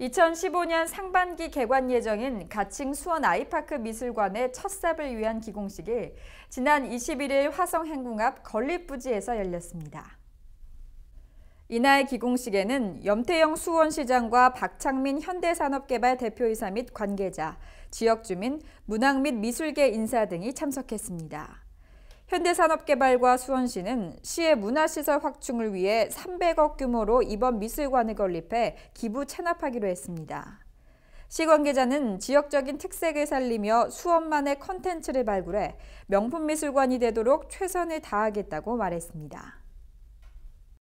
2015년 상반기 개관 예정인 가칭 수원 아이파크 미술관의 첫 삽을 위한 기공식이 지난 21일 화성행궁 앞 건립부지에서 열렸습니다. 이날 기공식에는 염태영 수원시장과 박창민 현대산업개발 대표이사 및 관계자, 지역주민, 문학 및 미술계 인사 등이 참석했습니다. 현대산업개발과 수원시는 시의 문화시설 확충을 위해 300억 규모로 이번 미술관을 건립해 기부 체납하기로 했습니다. 시 관계자는 지역적인 특색을 살리며 수원만의 컨텐츠를 발굴해 명품 미술관이 되도록 최선을 다하겠다고 말했습니다.